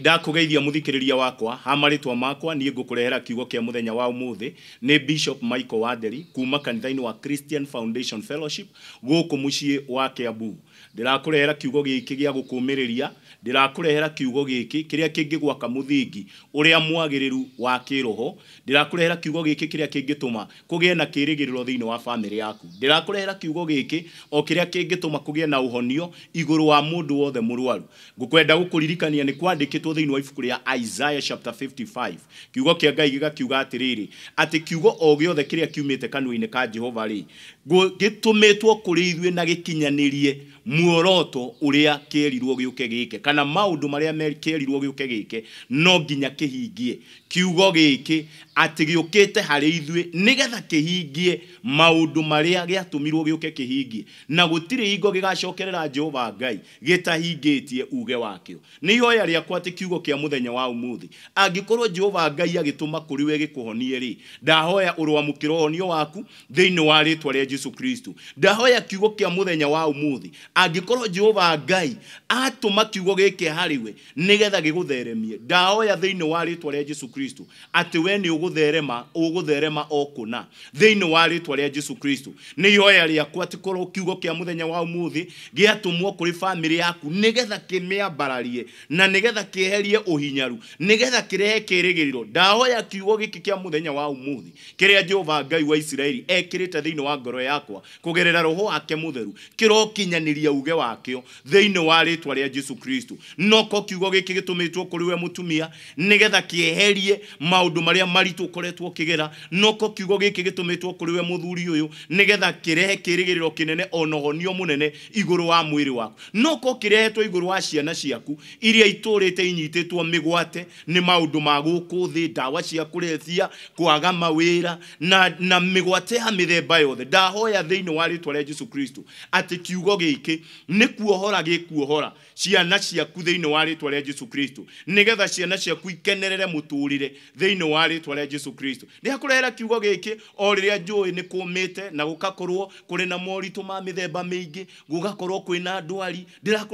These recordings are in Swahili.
ndakugeithia muthikiriria wakwa ha marĩtwa makwa niĩ ngukurehera kiugo kia muthenya wa ũmũthĩ ni bishop michael waderi kuma kanitha wa christian foundation fellowship gũkũ mũciĩ wa kĩambu ndĩrakũrehera kiugo giki gia gukumiriria ndirakurehera kiugo giki kiria kĩngĩgwaka mũthingi uria mwagiriru wa kiroho ndirakurehera kiugo giki kiria kingituma kugie na kirigiriro thini wa family yaku ndirakurehera kiugo giki o kiria kingituma kugie na uhonio iguru wa mũndũ wothe murwaru ngũkwenda gukuririkania ni kwandĩkĩtwo thini wa ibuku rĩa Isaiah chapter 55 kiugo kĩa Ngai kiuga atiriri ati kiugo o gĩothe kĩrĩa kiumĩte kanua-inĩ ka Jehova ri gĩtũmĩtwo kuri ithwe na gĩkinyanĩrie muoroto uria kirirwo giuke gike kana maundu maria meri kirirwo giuke gike no nginya kihingie kiugo giki ati giukite hari ithwe nigetha kihingie maũndũ maria giatumirwo giuke kihingie na gutire hingo gĩgacokerera jehova ngai gĩtahingĩtie uge wakĩo ni ihoya rĩakwa atĩ kiugo kia muthenya wa umuthi angikorwo jehova ngai agituma kuri we gĩkũhonie rĩ ndahoya mukiro ũhonio waku thĩinĩ wa rĩtwa rĩa jesu kristo ndahoya kiugo kia muthenya wa umuthi angikorwo jehova ngai atuma kiugo gike hariwe nigetha nĩgetha gĩgũtheremie ndaoya thĩinĩ wa rĩtwa rĩa jesu kristo ati we ni ũgũtherema ũgũtherema okuna thini thĩinĩ wa rĩtwa jesu kristo ni yoya rĩakwa atĩ korwo kiugo kĩa muthenya wa umuthi giatumwo kuri family yaku nigetha kimia kĩmĩambararie na nigetha kiherie uhinyaru nigetha kirehe kirigiriro ndahoya kiugo gike kĩa muthenya wa umuthi kĩrĩa jehova ngai wa Israeli ekirita thini wa ngoro yakwa kugerera roho ake mutheru kĩrokinyanĩria aranjĩrĩria uge wakĩo thĩinĩ wa rĩtwa rĩa Jesu Kristo noko kiugo gĩkĩ gĩtũmĩtwo kũrĩ we mũtumia nĩgetha kĩeherie maũndũ marĩa maritũ ũkoretwo ũkĩgera noko kiugo gĩkĩ gĩtũmĩtwo kũrĩ we mũthuri ũyũ nĩgetha kĩrehe kĩrĩgĩrĩro kĩnene ona ũhonio mũnene igũrũ wa mwĩrĩ waku noko kĩrehetwo igũrũ wa ciana ciaku iria itũrĩte inyitĩtwo mĩgwate nĩ maũndũ ma gũkũ thĩ ndawa cia kũrebia kwaga mawĩra na na mĩgwate ya mĩthemba yothe ndahoya thĩinĩ wa rĩtwa rĩa Jesu Kristo atĩ kiugo gĩkĩ giki nä kuohora gä kuohora ciana ciaku thä inä wa rä twa rä a jesu kristo nä getha ciana ciaku ikenerere må tå rä re thä inä wa rä twa rä a jesu kristo nä hakå kiugo gä kä o rä rä a njå ä nä kå mä te na gå kakorwo kå rä na moritå ma mä themba mä ingä gakorwo kwä na ndwari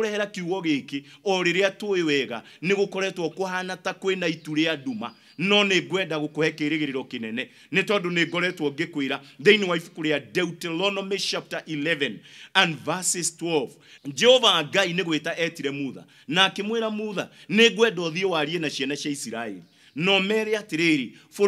rehera kiugo kä o rĩrĩa tũĩ wega koretwo kå hana ta kwä na itu a nduma no nä ngwenda gå kå he kä rä gä rä ro kä nene nä tondå nä ngoretwo ngä kwä ra thä wa ibuku rä a deuteronomy chapter 11 and verses 12 jehova ngai nä gwä ta etire mutha na akä mwä ra mutha nä ngwenda å thiä warie na ciana cia isiraeli no mere atiriri rä bå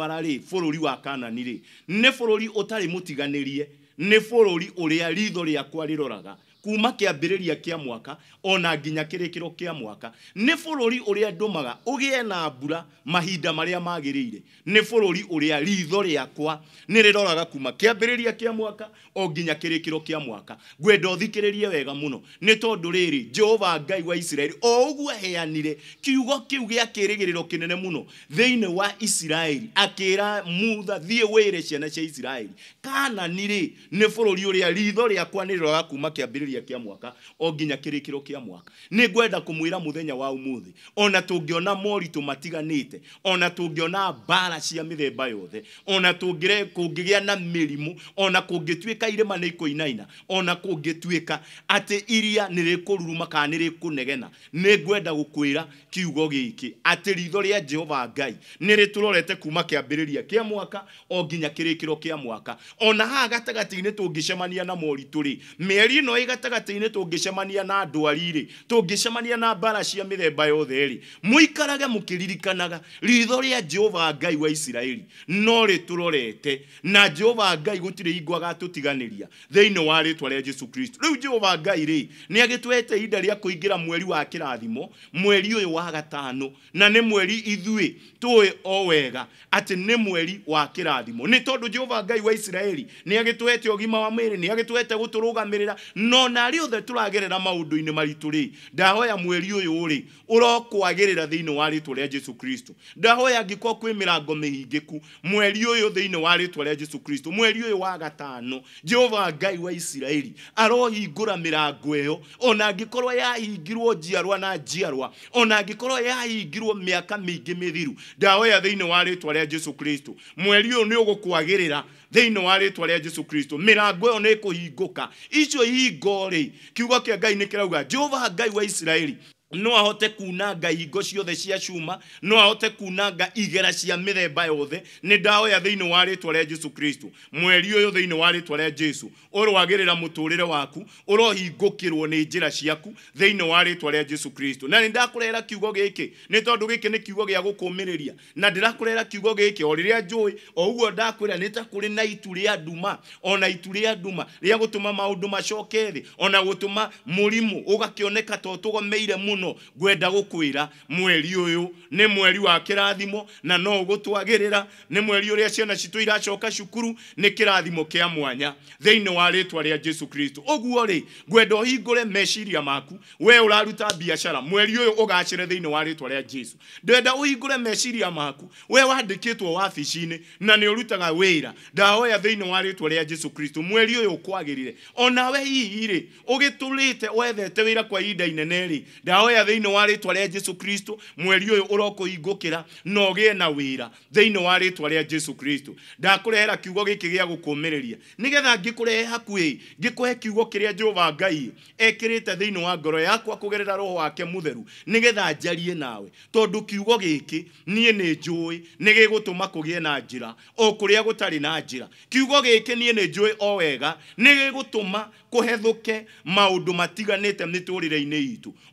rå ri ri wa kanani ri ni bå utari mutiganirie ni rä a ritho rä riroraga kuma kiambiriria kia mwaka ona nginya kirikiro kia mwaka ni bururi uria ndumaga ugie na mbura mahinda maria magiriire ni bururi uria ritho riakwa ni riroraga kuma kiambiriria kia mwaka o nginya kirikiro kia mwaka ngwenda uthikiririe wega muno ni tondu riri jehova ngai wa isiraeli o uguo aheanire kiugo kiu gia kirigiriro kinene muno thiini wa Israeli akira mutha thie wire ciana cia Israeli kana niri ni bururi uria ritho riakwa ni riroraga kuma kiambiriria kiambiriria kia mwaka o nginya kirikiro kia mwaka ni ningwenda kumwira muthenya wa umuthi ona tungiona moritu matiganite ona tungiona mbara cia mithemba yothe ona tungire kungigia na mirimu ona kungituika irima ni ikuinaina ona kungituika ati iria ni rikururuma kana ni rikunegena ningwenda gukwira kiugo giki ati ritho ria jehova ngai ni riturorete kuma kiambiriria kia mwaka o nginya kirikiro kia mwaka ona haha gatagati-inä na mori turi mä no ä gatagatä-inä tå ngä cemania na ndwari rä tå ngä cemania na mbara cia mä themba yothe rä må ikarage må kä ririkanaga ritho rä a jehova ngai wa isiraeli no rä tå rorete na jehova ngai gå tirä hingo agatå tiganä ria thä-inä wa rä twa rä a jesu kristo rä u jehova ngai rä nä agä twete ihinda rä a kå ingä ra mweri wa kä rathimo mweri ũyũ wa gatano na nä mweri ithuĩ tũĩ o wega atĩ nĩ mweri wa kĩrathimo nĩ tondũ jehova ngai wa isiraeli nĩ agĩtũhete ũgima wa mwĩrĩ nĩ agĩtũhete gũtũrũgamĩrĩra no ona rä othe tå ragerera maå ndå-inä maritå rä ndahoya mweri å yå rä å rokwagä rä ra thä inä wa rä two rä a jesu kristo ndahoya angä korwo kwä mä rango mä hingä ku mweri å yå thä inä wa rä two rä a jesu kristo mweri å yå wa gatano jehova ngai wa isiraeli arohingå ra mä rango ä yo ona angä korwo yahingirwo njiarwa na njiarwa ona angä korwo yahingirwo mä aka mä ingä mä thiru ndahoya thä inä wa rä two rä a jesu kristo mweri å yå nä å gå kwagä rä ra thiini wa ritwa ria jesu kristo mirango iyo ni ikuhinguka icio ihingo ri kiugo kia ngai ni kirauga jehova ngai wa Israeli no ahote kunanga hingo ciothe cia cuma no ahote kunanga igera cia mithemba yothe ni ya thini wa ritwa ria jesu kristo mweri uyu thini wa ritwa ria jesu urwagirira muturire waku urohingukirwo ni njira ciaku thini wa ritwa ria jesu kristo na ndakurera kiugo giki ni tondu giki ni kiugo gia gukumiriria na ndirakurera kiugo giki o riria njui o uguo ndakurera ni ta kuri na ituri ya nduma ona ituri ya nduma ria gutuma maundu macoke ona gutuma murimu ugakioneka to tugomeire muno muno gwenda gukwira mweri uyu ni mweri wa kirathimo na no gutwagirira ni mweri uria ciana citu iracoka cukuru ni kirathimo kia mwanya thĩinĩ wa rĩtwa rĩa Jesu Kristo ũguo rĩ ngwenda ũhingũre meciria maku we ũraruta biacara mweri ũyũ ũgacĩre thĩinĩ wa rĩtwa rĩa Jesu ndwenda ũhingũre meciria maku we wandĩkĩtwo wabici-inĩ na nĩ ũrutaga wĩra ndahoya thĩinĩ wa rĩtwa rĩa Jesu Kristo mweri uyu ũkwagĩrire onawe hihi rĩ ũgĩtũrĩte wethete wĩra kwa ida inene rĩ ndahoya oya thä inä wa rä twa rä a jesu kristo mweri å yå na å gä e na wä ra thä inä wa rä twa jesu kristo ndakå kiugo giki kä gä a gå kå mä rä kiugo kiria jehova ngai ekirite rä te thä wa ngoro yakwa kugerera roho wake mutheru nä getha njarie nawe tondu kiugo giki nie niä nä njå ä nä na njira okuria gutari na njira kiugo giki nie niä nä o wega nä gä gå tå ma kå hethå ke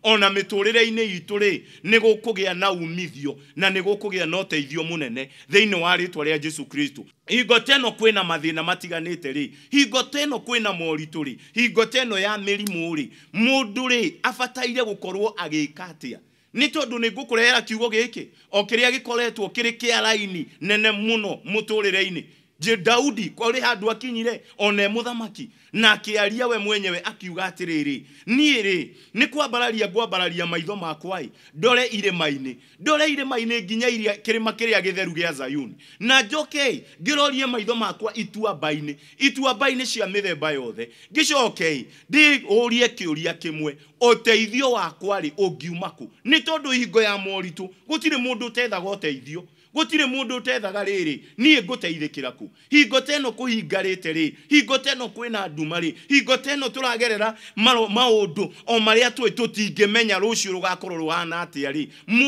ona mä miturire ine itu ri ni gukugia na umithio na ni gukugia na uteithio munene theini wa ritwa ria Jesu Kristo hingo teno kwina mathina matiganite ri hingo teno kwina moritu ri hingo teno ya mirimu ri mundu ri abataire gukorwo agika atia nä tondå nä ngå kå rehera kiugo gä kä o kä rä a gä koretwo kä rä kä araini nene må no må tå rä re-inä daudi kwarä handå akinyire ona muthamaki na kiaria we mwenyewe akiuga atä rä rä niä rä nä kwambararia ngwambararia maitho makwaä ndore irä-mainä ndore irä-mainä nginya iria kä rä ma kä rä a gä theru gä a zayuni na njoke ngä rorie maitho makwa ituamba-inä ituamba-inä cia mä themba yothe ngä cokei ndä å rie kä å ria kä mwe ũteithio wakwa rä å ngiuma kå nä tondå ya moritå gå tirä må ndå å tethaga å teithio gutire må ndå riri rĩrĩ niä ngå teithä ku hingo ta ä no kå hingarä rä hingo ta ä na nduma rä hingo no tå ragerera maå ndå o marä a twä tå tingä menya rå ciå rå gakorwo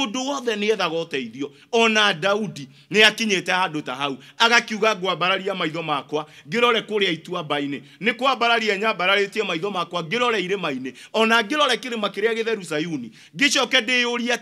ndå wothe nä ethaga ũteithio ona daudi nä akinyä te handå ta hau agakiuga ngwambararia maitho makwa ngä rore kå rä a ituamba nä kwambararia nyambararä maitho makwa ngä rore irä ona ngä rore kä rä ma kä rä a gä sayuni ngä coke ndä yå ria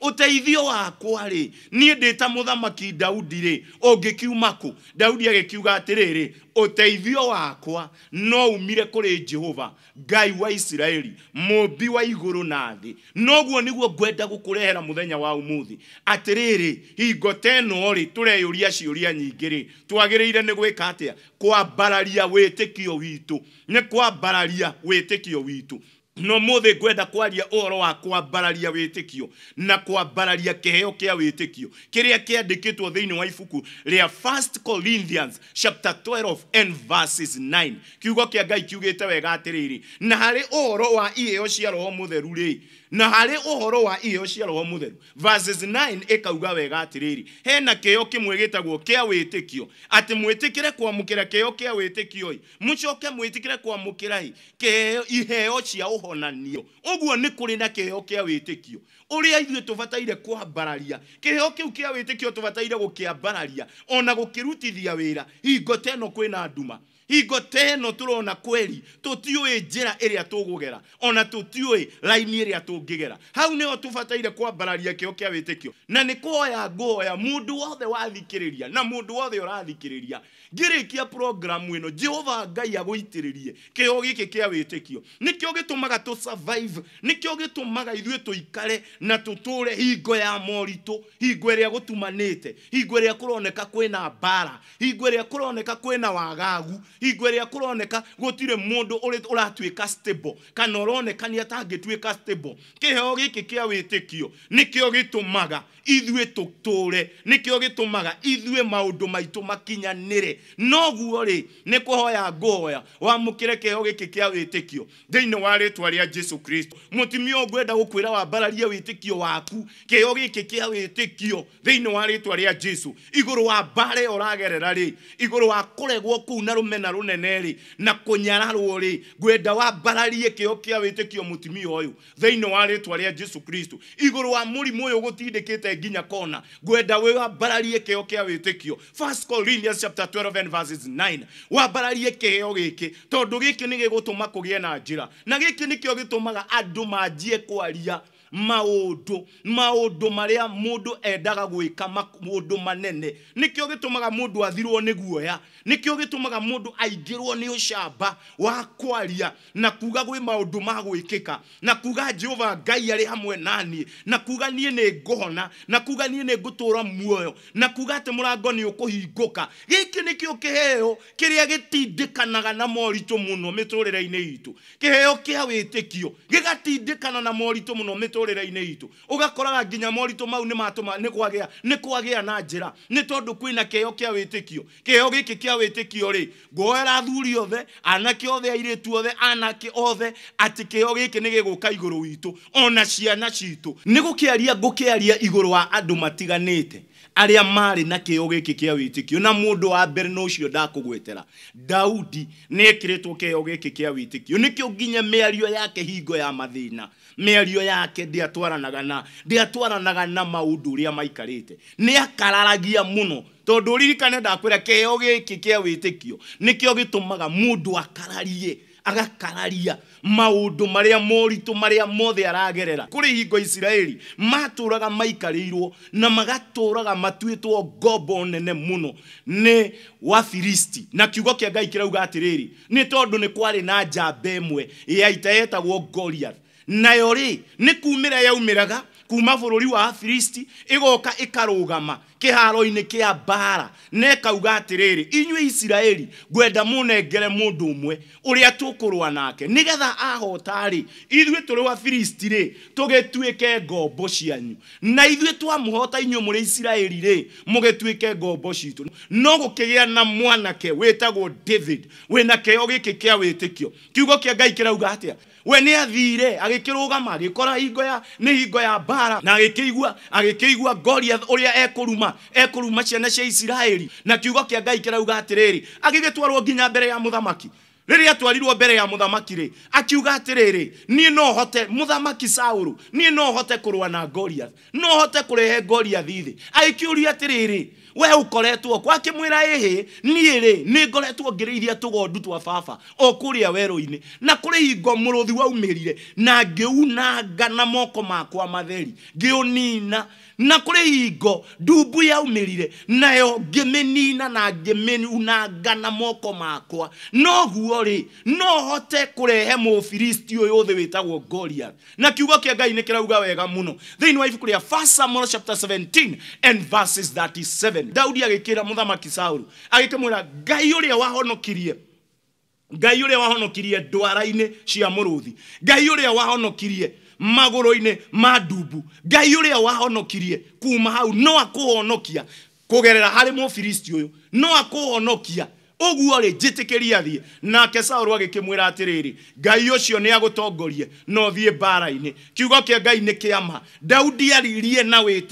å teithio wakwa ri niä ndä ta ta mũthamaki daudi rĩ ũngĩkiuma kũ daudi agĩkiuga atĩrĩrĩ ũteithio wakwa no umire kũrĩ jehova ngai wa isiraeli mũmbi wa igũrũ na thĩ noguo nĩguo ngwenda gũkũrehera mũthenya wa ũmũthĩ atĩrĩrĩ hingo ta ĩno rĩ tũreyũria ciũria nyingĩ rĩ twagĩrĩire nĩ gwĩka atĩa kwambararia wĩtĩkio witũ nĩ kwambararia wĩtĩkio witũ no muthi ngwenda kwaria uhoro wa kwambararia witikio na kwambararia kiheo kia witikio kiria kiandikitwo thiini wa ibuku ria 1 Corinthians chapter 12 and verses 9 kiugo kia ngai kiugite wega atiriri na hari uhoro wa iheo cia roho mutheru ri na harä å horo wa iheo cia må theru ä kauga wega atä rä rä hena kä o kä mwe gä tagwo kä a wä tä kio atä mwä tä kä re kwamå kä ra kä eo kä a wä tä kio ä må coke mwä tä kä re kwamå kä ra iheo cia å honanio å guo nä kå rä na kä heo kä a wä tä kio å rä a ithuä tå bataire kwambararia kä heo kä u kä a wä tä kio tå bataire gå kä ambararia ona gå kä rutithia wä ra hingo ta ä no kwä na nduma hingo teno turona kweli eri ya togo gera ona e laini iria gera hau kuwa balari kwambararia kio kia wetekio. na ya mudu mundu wothe wathikiriria na mundu wothe Gire kia programu eno. jehova ya agwitiririe kio giki kia wetekio. nikio maga to survive nikio gitumaga ithuĩ ikale. na tuture hingo ya Higo hingo iria gutumanite hingo iria kuroneka kwina mbara hingo iria kuroneka kwena wagagu hingo ĩrĩa kũroneka gũtirĩ mũndũ ũratuĩka stable kana ũronekania ta angĩtuĩka stable kĩheo gĩkĩ kĩa wĩtĩkio nĩkĩo gĩtũmaga tå maga ithuä maå ndå maitå makinyanä re noguo rĩ gä kä kä a wä tä kio thä inä wa rĩtwa rĩa jesu kristo mũtumia ũyũ ngwenda wä tä kio waku wä tä kio thä inä wa rĩtwa rĩa jesu rå wa å ragerera rä igå rå wa kũregwo kũu na mena rũhana rũnene-rĩ na kũnyararwo-rĩ ngwenda wambararie kĩo kĩa wĩtĩkio mutimi oyu theino wa ritwa ria jesu kristo iguru wa mũrimũ ũyũ gutindikite nginya kona ngwenda wĩ wambararie kĩo kĩa wĩtĩkio first corinthians chapter 12 and verses 9 wambararie kĩheo gĩkĩ tondũ gĩkĩ nĩ gĩgũtũma kũgĩe na njira na gĩkĩ nĩkĩo gitumaga andũ manjie kwaria maudu maudu maria mudu endaga gwika mudu manene nikio gitumaga mudu athirwo ni guoya nikio gitumaga mudu aingirwo ni ucamba wa kwaria na kuga gwi maudu ma gwikika na kuga jehova ngai ari hamwe nani na kuga nie ni ngohona na kuga nie ni ngutura muoyo na kuga ati murango ni ukuhinguka giki nikio kiheo kiria gitindikanaga na moritu muno miturire-ini itu kiheo kia witikio gigatindikana na moritu muno mitu miturire-ini itu ugakoraga nginya morito mau ni matuma ni kwagea ni kwagea na njira ni tondu kwina kio kya witikio keyo giki kya witikio ri goera thuri othe anake othe airitu othe anake othe ati keyo giki ni giguka iguru witu ona ciana citu ni gukiaria ngukiaria iguru wa andu matiganite aria mari na kio giki kia witikio na mundu wa mbere no cio ndakugwetera daudi ni ekiritwo kio giki kia witikio nikio nginya miario yake hingo ya mathina mĩario yake ndĩatwaranaga na ndĩatwaranaga na maundu ũrĩa maikarĩte nĩ akararagia mũno tondũ ũririkane ndakwĩra kĩheo gĩkĩ kĩa wĩtĩkio nĩkĩo gĩtũmaga mũndũ akararie agakararia maundu maria moritu maria mothe aragerera kuri hingo isiraeli maturaga maikarirwo na magaturaga matuitwo ngombo nene muno ni wafilisti na kiugo kia ngai kirauga atiriri ni tondu ni kwari na njamba imwe ya ita yetagwo goliath nayo rĩ nĩ kumĩra yaumĩraga kuma bũrũri wa afilisti ĩgoka ĩkarũgama kiharo-inä kä a mbara na ĩkauga atĩrĩrĩ inyuĩ isiraeli ngwenda mũnengere mũndũ ũmwe ũrĩa tũkũrũa nake nigetha ahota-rĩ ithuĩ tũrĩ wafilisti-rĩ tũgĩtuĩke ngombo cianyu na ithwe twa muhota inywe muri isiraeli-rĩ mugetuike ngombo citũ no gukigia na mwanake wĩtagwo david we na kĩo gĩkĩ kia wĩtĩkio kiugo kia ngai kĩrauga atia we nĩ athire agĩkĩrũgama agĩkora ingo ya ni ingo ya bara na agĩkĩigua agĩkĩigua goliath ũrĩa ekuruma juma ekuruma ciana cia Israeli na kiugo kia ngai kirauga atiriri twarwo nginya mbere ya muthamaki riria atwarirwo mbere ya muthamaki ri akiuga atiriri ni no hote muthamaki sauru ni no hote kurwa na goliath no hote kurehe goliath ithi agikiuria atiriri we ukoretwo kwa kimwira ihi nie ri ni ngoretwo ngiriria tugondu twa baba okuria weroini na kuri ingo muruthi waumirire na ngiunanga ngana moko makwa matheri ngiunina na kuri hingo ndumbu yaumirire nayo ngiminina na ngimiunanga ngana moko makwa noguo ri no hote kurehe mufilisti uyu thi witagwo goliath na kiugo kia ngai ni kirauga wega muno thiini wa ibuku ria 1 samuel chapter 17 and verses 37 daudi agikira muthamaki saulu agikimwira ngai uria wahonokirie ngai uria wahonokirie ndwara-ini cia muruthi ngai uria wahonokirie magoro-ini ma ndumbu ngai uria wahonokirie kuma hau no akuhonokia kugerera harä må filisti å yå no akuhonokia uguo ri njitikiria thiä nake saũlũ Gai yoshio ngai yago togo liye. no thiĩ mbara-inĩ kiugo kĩa ngai nĩ kĩama daudi aririe na Ali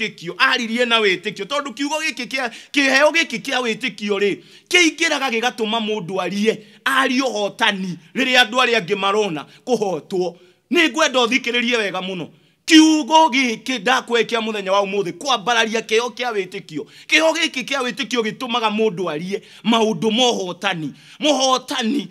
aririe na wĩtĩkio tondũ kiugo gĩkĩ kĩa kĩheo gĩkĩ kĩa wĩtĩkio rĩ liye. Ali yo arie arie ya duwa liya gemarona. angĩ marona gwe nĩ ngwenda liye wega muno kiugo giki ndakwĩkia mũthenya wa ũmũthĩ kwambararia kĩo kia wĩtĩkio kio gĩkĩ kĩa wĩtĩkio gĩtũmaga mũndũ arie maũndũ ma ũhotani mũhotani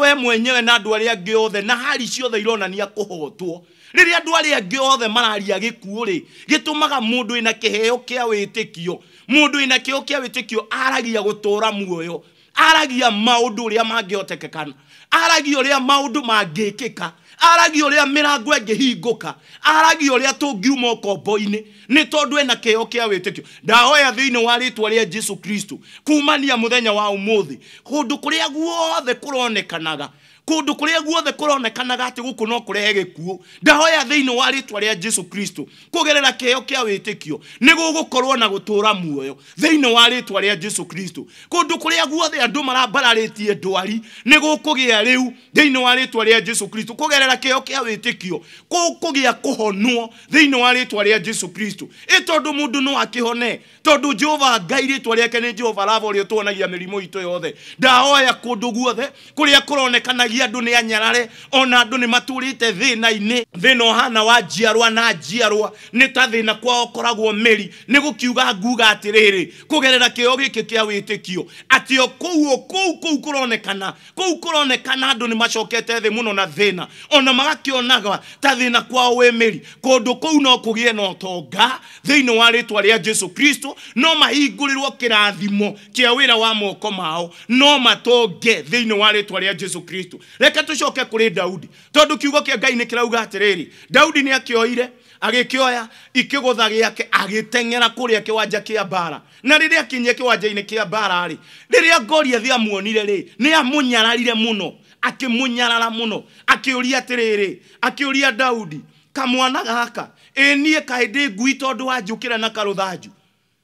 we mwenyewe na andũ arĩa angĩ othe na hari ciothe ironania kũhotwo rĩrĩa andũ arĩa angĩ othe mararia gĩkuũ rĩ gĩtũmaga mũndũ ĩna kĩheo kĩa wĩtĩkio mũndũ ĩna kĩo kĩa wĩtĩkio aragia gũtũũra muoyo aragia maũndũ ũrĩa mangĩhotekekana aragia ũrĩa maũndũ mangĩkĩka aragia å rä a mä rango ängä aragia å rä a tå ngiuma ũkombo-inä nä tondå ena kä heo kä a wä tä kio ndahoya thä inä wa twa rä a jesu kristo kumania må thenya wa å må thä kå ndå kå rä a guothe kå ronekanaga kundu kuria guothe kuronekanaga ati guku no kurehe gikuo ndahoya thini wa ritwa ria Jesu Kristo kugerera kiheo kia witikio ni gugukorwo na gutura muoyo thini wa ritwa ria Jesu Kristo kundu kuria guothe andu marabararitie ndwari ni gukugia riu thini wa ritwa ria Jesu Kristo kugerera kiheo kia witikio gukugia kuhonuo thini wa ritwa ria Jesu Kristo i tondu mundu no akihone tondu Jehova Ngai ritwa riake ni Jehova lava uria tuonagia mirimu itu yothe ndahoya kundu guothe kuria kuronekanaga maragia andu ni anyarare ona andu ni maturite thina-ini thina hana wa njiarwa na njiarwa ni ta thina kwao koragwo meri ni gukiuga nguga atiriri kugerera kio giki kia witikio ati o kuu o kuu kuu kuronekana kuu kuronekana andu ni macokete thi muno na thina ona magakionaga ta thina kwao we meri kundu kuu no kugie na utonga thiini wa ritwa ria Jesu Kristo no mahingurirwo kirathimo kia wira wa moko mao no matonge thiini wa ritwa ria Jesu Kristo reke tucoke kuri daudi tondu kiugo kia ngai nikirauga atiriri daudi ni akioire agikioya ikigutha giake agiteng'era kuria kiwanja kia mbara na riria akinyie kiwanja-ini kia mbara ri riria goliathi amuonire ri ni amunyararire muno akimunyarara muno akiuria atiriri akiuria daudi kamwana gaka ĩ niĩ kaĩ ndĩ ngui tondũ wanjũkĩra na karũthanju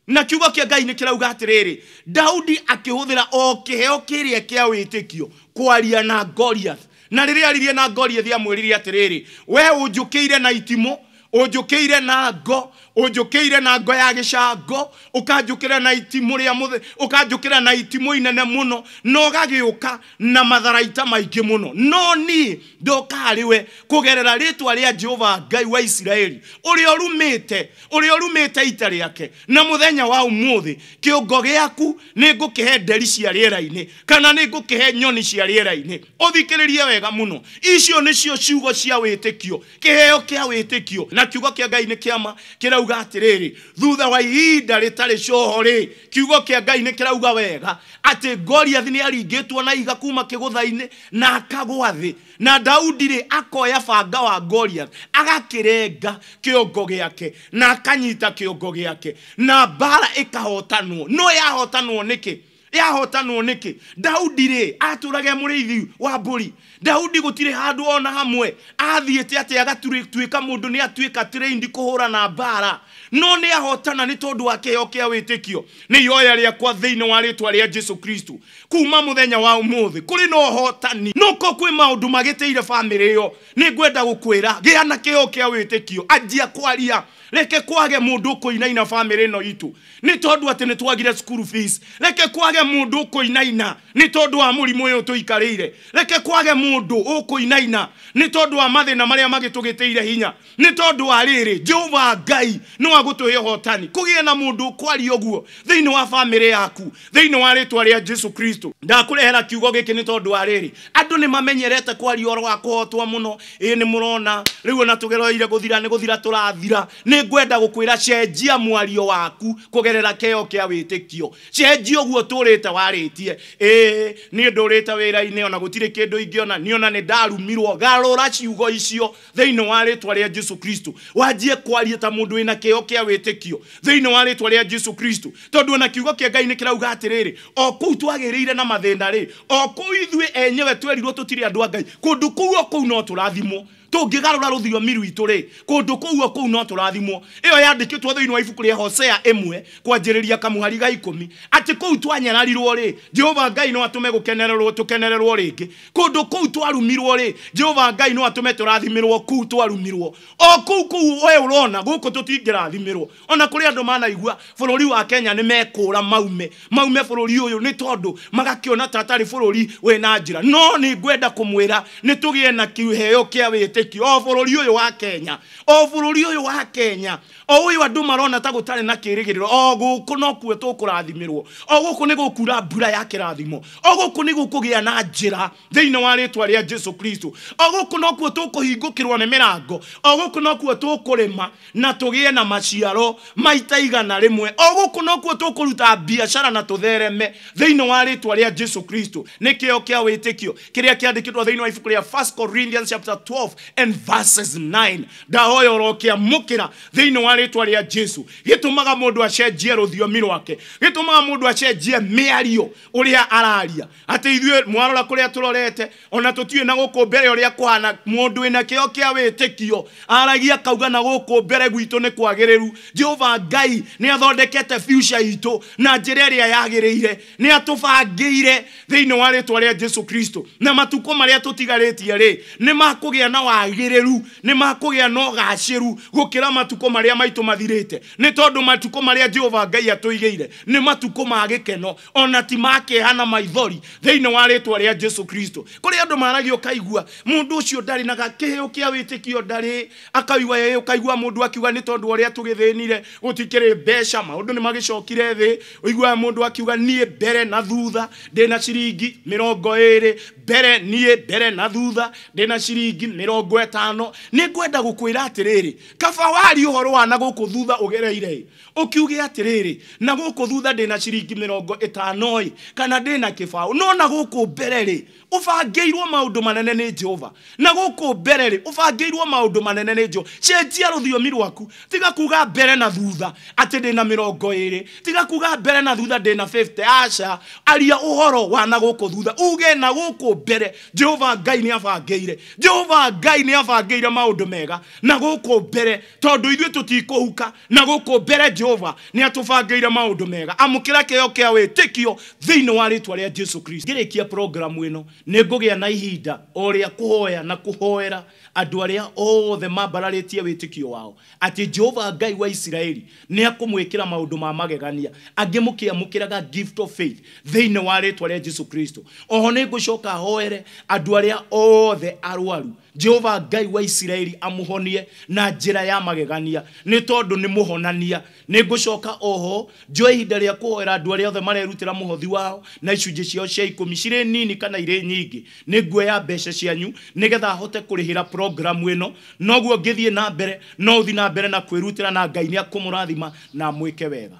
na kiugo kia ngai nä kä rauga atä rä daudi akä hå thä ra o kä heo kä rä a kä a wä tä kio kwaria na goliath na rä rä aririe na goliath amwä rire atä rä rä we å njå kä ire na itimå å njå kä ire na ngo unjukiire na ngo ya gicango ukanjukira na itimu ria muthe ukanjukira na itimu inene muno no gagiuka na matharaita maingi muno no ni ndoka hariwe kugerera ritwa ria Jehova Ngai wa Isiraeli uri orumite uri orumite ita riake na muthenya wa umuthi kiongo giaku ni ngukihe nderi cia riera-ini kana ni ngukihe nyoni cia riera-ini uthikiriria wega muno icio nicio ciugo cia witikio kiheo kia witikio na kiugo kia Ngai ni kiama kirau kirauga atiriri thutha wa ihinda ritari coho kiugo kia ngai ni kirauga wega ati goliathi ni aringitwo na iga kuma kiguthaini na akagwa thi na daudi rä akoya banga wa goliath agakirenga kiongo giake na akanyita kiongo giake na mbara ikahotanwo no yahotanwo niki yahotanwo niki daudi rä atå rage må rä ithi wa mbå ri daudi gutire handu ona hamwe athiite ati agatuika mundu ni atuika trained na bara no ni ahotana ni tondu wa kiheo kia witikio ni yoya riakwa thiini wa ritwa ria jesu kristu kuma muthenya wa umuthi kuri no hotani nuko ko kwi maundu magitiire family iyo ni ngwenda gukwira gia na kiheo kia witikio anjia kwaria reke kwage mundu kuinaina family ino itu ni tondu ati ni twagire school fees reke kwage mundu kuinaina ni tondu wa murimu uyu tuikarire reke kwage mundu mundu inaina ni tondu wa mathi na maria magitugitiire hinya ni tondu wa riri jehova ngai ni wa gutuhe hotani kugie na mundu kwaria oguo thini wa family yaku thini wa ritwa ria Jesu Kristo ndakurehera kiugo giki ni tondu wa riri andu ni mamenyerete kwaria oro wa kuhotwa muno ii ni murona riu ona tugeroire guthira ni guthira turathira ni ngwenda gukwira cenjia mwario waku kugerera keo kia witikio cenjia uguo turite waritie ii ni ndurite wira-ini ona gutire kindu ingiona na nionane ndarumirwo garora ciugo icio thĩinĩ wa rĩtwa rĩa jesu kristo wanjie kwali ta mũndũ wĩna kĩo kĩa wĩtĩkio thĩinĩ wa rĩtwa rĩa jesu kristo tondũ ona kiugo kia ngai nĩ kĩrauga atĩrĩrĩ o kũu twagirire na mathenda ri o kũu ithuĩ enyewe twerirwo tũtirĩ andũ a ngai kũndũ kũu o no turathimo tungigärå rũthio miruitå rä kå ndå kå uo kå no turathimo iyo ä yo yandä kä two thä wa ibuku rä hosea emwe mwe kwanjä kamuhari ga ikumi ati atä kå u twanyararirwo rä jehova ngai no atume me gå kenererwo tå kenererwo rä ngä kå ndå kå twarumirwo rä jehova ngai no atume turathimirwo tå rathimä rwo twarumirwo o kå u we urona rona gå kå tå ona kuri andu mana igua bå wa kenya ni mekura maume maume bå rå ni tondu magakiona tatari tondå we na njä no ni ngwenda kumwira ni ra na kĩheo kia wä wĩtĩkio o bũrũri uyu wa kenya o bũrũri uyu wa kenya o ũyũ andũ marona ta gũtarĩ na kirigiriro o guku no kuo tũkũrathimĩrwo o guku ni gukura mbura ya kirathimo o gũkũ nĩ gũkũgĩa na njira thini wa ritwa ria jesu kristo o guku no kuo tũkũhingũkĩrwo nĩ mirango o guku no kuo tũkũrĩma na tũgĩe na maciaro maita igana rimwe o guku no kuo tũkũruta biashara na tuthereme thini wa ritwa ria jesu kristo nĩ kĩo kĩa wĩtĩkio kĩrĩa kĩandĩkĩtwo thĩinĩ wa ibuku rĩa 1 corinthians chapter 12 and verses 9 ndahoya mukira thĩinĩ wa rĩtwa rĩa jesu gĩtũmaga mũndũ acenjie rũthiomi rwake gĩtũmaga mũndũ acenjie mĩario ũrĩa araria atĩ ithwe mwarora kũrĩa tũrorete ona tũtiũĩ na guko mbere ũrĩa kuhana mũndũ ina kio kia wĩtĩkio aragia kauga na guko mbere gwito ni kwagĩrĩru jehova ngai ni athondekete future ito na njĩra ĩrĩa yagĩrĩire nĩ atũbangĩire thĩinĩ wa rĩtwa rĩa jesu kristo na matuko marĩa tũtigarĩtie ri ni makũgĩa na wa wagiriru ni makugia no gaciru gukira matuko maria maitu mathirite ni tondu matuko maria jehova ngai atuigeire ni matuko magikeno ona ti make hana maithori thiini wa ritwa aria jesu kristo kuri andu maragio kaigua mundu ucio ndari na gakihio kia witikio ndari akaiwa ye ukaigua mundu akiuga ni tondu aria tugithinire gutikire besha maundu ni magicokire thi uigua mundu akiuga nie mbere na thutha ndina ciringi mirongo ere mbere nie mbere na thutha ndina ciringi mirongo mĩrongo tano nĩ ngwenda gũkwĩra atĩrĩrĩ kaba wari wa na gũkũ thutha ũgereire ũkiuge atĩrĩrĩ na gũkũ thutha ndĩna ciringi mĩrongo kana ndĩna kifau. no na gũkũ mbere ubangĩirwo maũndũ manene nĩ jehova na gũkũ mbere rĩ ubangĩirwo maũndũ manene nĩ jehova cenjia rũthiomi rwaku tiga kuga mbere na thutha atĩ ndĩ na mĩrongo ĩrĩ tiga kuga mbere na thutha ndĩ na 50 aca aria ũhoro wa na gũkũ thutha uge na gũkũ mbere jehova ngai nĩ abangĩire jehova ngai nĩ abangĩire maũndũ mega na gũkũ mbere tondũ ithuĩ tũtikũhuka na gũkũ mbere jehova nĩ atũbangĩire maũndũ mega amũkĩra kĩheo kĩa wĩtĩkio thĩinĩ wa rĩtwa rĩa jesu kristo ngĩrĩkia programu ĩno nä ngå gä a na ihinda o rä a kå hoya na kå hoera andå arä a othe mambararä tie wä tä kio wao atä jehova ngai wa israeli nä akå mwä kä ra maå ndå ma magegania angä må kä amå kä raga thä inä wa rä twa rä a jesu kristo oho nä ngå coka hoere andå arä a othe arwaru jehova ngai wa isiraeli amuhonie na njira ya magegania nä tondå nä må honania nä ngå coka oho njoe ihinda rä a kå hoera andå arä othe marerutä ra må hothi wao na icunjä ciao cia ikå mi cirä nini kana irä nyingä nä ya mbeca cianyu nä getha hote kå rä hä ra programu ino noguo githie na mbere no uthi na mbere na kwirutira na ngai ni akumurathima na mwike wega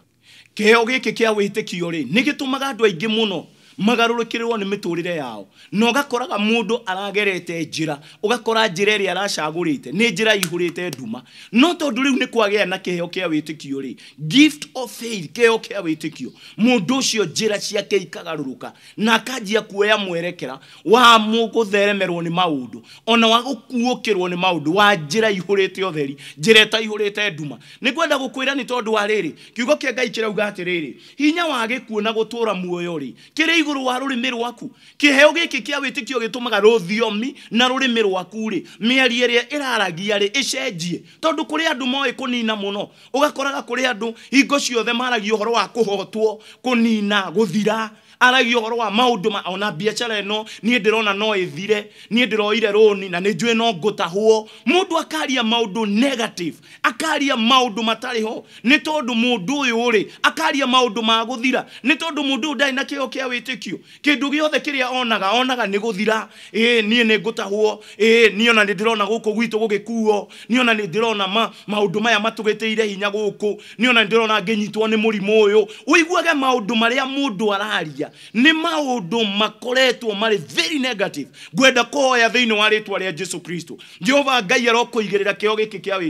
keo giki kia witikio ri nigitumaga gitumaga andu aingi muno magarurukirwo nä mä tå yao no gakoraga mundu aragerete njä ugakora njä ri ä ni a ihurite nduma no tondå rä u nä kwagä na kiheo kia kä ri gift of faith kiheo kia heo mundu a wä cio njä ra ciake ikagarå ka na akanjia kuoya mwerekera wa må gå theremerwo nä ona wa gukuokirwo ni maundu wa njä ihurite otheri njä ta ihurite nduma ni kwenda gukwira ni ra nä wa riri kiugo kia ngai kirauga atiriri hinya wa gikuona gutura muoyo ri kiri iguru wa rurimi rwaku kiheo giki kia witikio gitumaga ruthiomi na rurimi rwaku ri miari iria iraragia ri icenjie tondu kuri andu moe kunina muno ugakoraga kuri andu hingo ciothe maragia uhoro wa kuhotwo kunina guthira aragia horo wa maundu ma ona biacara ino nie ndirona no ithire nie ndiroire roni na ni njui no ngutahwo mundu akaria maundu negative akaria maundu matari ho ni tondu mundu uyu ri akaria maundu ma guthira ni tondu mundu ndari na kio kia witikio kindu giothe kiria onaga onaga ni guthira e ni ni ngutahwo e ni ona ni ndirona guko gwito gugikuo ni ona ni ndirona ma maundu maya ire hinya guko ni ona ndirona nginyitwo ni murimu uyu uiguage maundu maria mundu araria kuoya nä maå makoretwo mari very negative gwenda kũhoya thä inä wa rĩtwa rĩa jesu kristo jehova ngai arokå igä rä giki kä o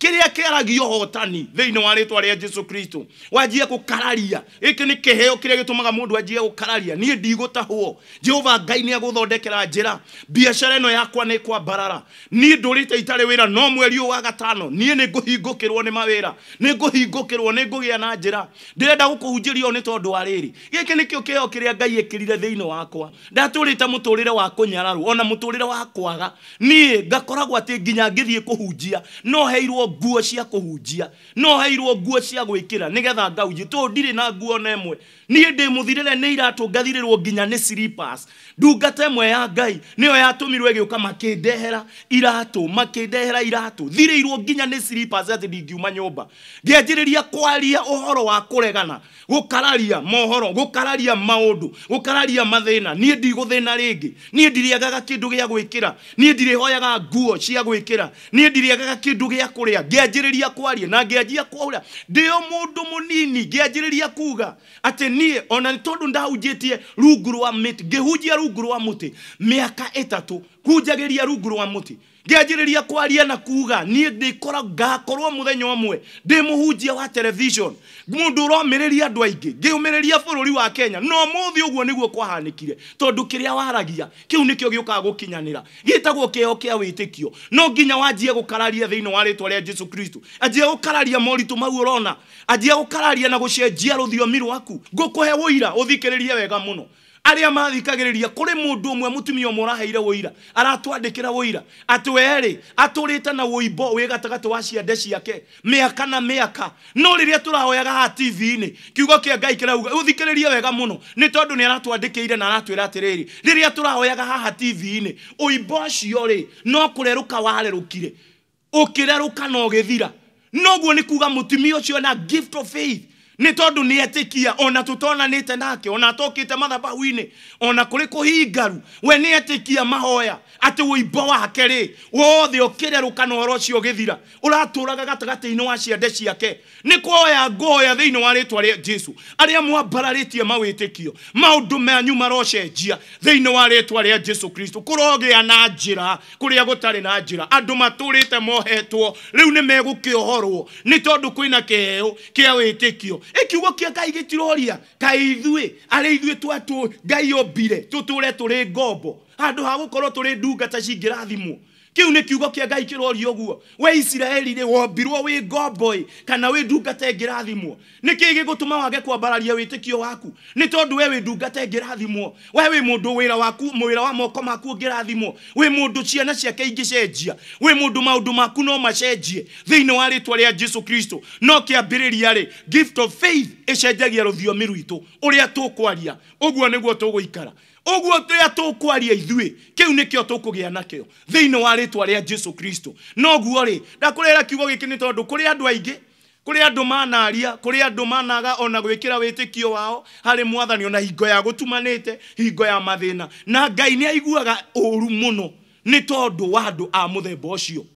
gä kä kä hotani thini inä wa rĩtwa jesu kristo wanjie gå kararia gäkä nä kä heo kä rä a gä tå kararia niä ndigå tahwo jehova ngai ni aguthondekera njira biashara ino yakwa ni kwa barara ni rä te wira no mweri wa gatano niä ni ngå ni mawira ni nä ni ra nä ngå hingå kä rwo nä ngå gä a na njä ra ndä renda gå wa rä rä gä kä kiria ngai ekirire theino wakwa ndatũrĩte muturire wa kunyararu ona muturire wa kwaga ni ngakoragwo atĩ nginya ngithie kuhunjia no heirwo nguo cia kuhunjia no heirwo nguo cia gwikira nigetha ngaunjie tondũ ndirĩ na nguo nemwe niä ndä må thirä re nä iratå ngathirä rwo nginya nä slippers ndungata ĩmwe ya ngai nä yo yatũmirwo ĩgĩũka gä makä ndehera iratå makä ndehera iratå thirä irwo nginya nä slippers atä ndingiuma nyå mba ngĩanjä rä ria kwaria å horo wa kå regana gå kararia mohoro gå kararia maå ndå gå kararia mathä na niä ndigå thä na rä ngä niä ndirĩagaga kä ndå gä a gwä kä ra niä ndirä hoyaga nguo cia gwä kä ra niä ndirĩagaga kä ndå gä a kå rä a ngĩanjä rä ria kwaria na ngĩanjia kwaura ndä o må ndå må nini ngĩanjä rä ria kuga atä nie ona nä tondå ndahunjä tie rungu rwa mä ti ngä hunjia rungu rwa må tä mä aka ä tatå kunjagä ria rungu rwa må tä ngĩanjĩrĩria kwaria na kuga kuuga niĩ ndĩkora ngakorwo mwe ndä må hunjia wa television mũndũ ũromĩrĩria andũ aingĩ ngĩũmĩrĩria bũrũri wa kenya no kwahanä kire tondå kä rä a waragia kĩu kä gĩũkaga gũkinyanĩra gĩtagwo kĩheo kĩa kio no nginya wanjie thä thĩinĩ wa rĩtwa rĩa jesu kristo anjie kararia moritå mau ũrona anjie kararia na rå thiomi rwaku thikä rä rie wega no aria mathikagiriria kuri mundu umwe mutumia umwe uraheire wira aratwandikira wira ati weri aturite na wimbo wi gatagati wa ciande ciake miaka na miaka no riria turahoyaga ha tv-ini kiugo kia ngai kirauga uthikiririe wega muno ni tondu ni aratwandikire na aratwira atiriri riria turahoyaga haha tv-ini uimbo ucio ri no kureruka warerukire ukirerukana ugithira noguo ni kuga mutumia ucio na gift of faith nä tondå nä etä kia ona tå tonanä te nake ona atokä te mathabahu ona kå rä kå hingaru we nä etä kia mahoya atä wå wake rä wothe å kä rerå kana cio gä thira å ratå raga gatagatä-inä wa ciande ciake nä kwoya ngoya thä inä wa rä rä jesu arä a mwambararä tie mawä tä kio maå ndå menyu marocenjia thä inä wa rä a jesu kristo kå rogä na njä ra kå rä a gå tarä na njä ra andå matå rä te mohetwo rä u nä megå kä ohorwo nä tondå kwä na kä wä tä kio kiugo kia ngai gitiroria ngai ithuĩ arĩ ithuĩ twatu ngai ombire tũtũre tũrĩ ngombo handũ ha gũkorwo tũrĩ ndungata cingĩrathimwo kiu nä kiugo kä ngai kä roria å guo we isiraeli rä wombirwo wä ngomboä kana wä ndungate ngä rathimwo nä kä gä gå tå ma wage kwambararia wä tä kio waku nä tondå we wä ndungate ngä rathimwo we wä må ndå wä ra waku mwä ra wa moko maku å ngä rathimwo wä må ndå ciana ciake ingä cenjia wä må ndå maå ndå maku no macenjie thä inä wa rä twa rä a jesu kristo no kä ambä rä ria rä gift of faith ä cenjagia rå thiomi rwitå å rä a tå kwaria å guo nä guo tå gå ikara uguo tuya tukwaria ithui kiu nikio tukugia nakio wale wa wale ya Jesu Kristo noguo ri ndakurera kiugo giki ni tondu kuri andu aingi kuri andu manaria kuri andu managa ona wete kio wao muadha mwathani ona hingo ya gutumanite hingo ya madhena. na ngai ya aiguaga uru muno ni tondu wa andu a muthemba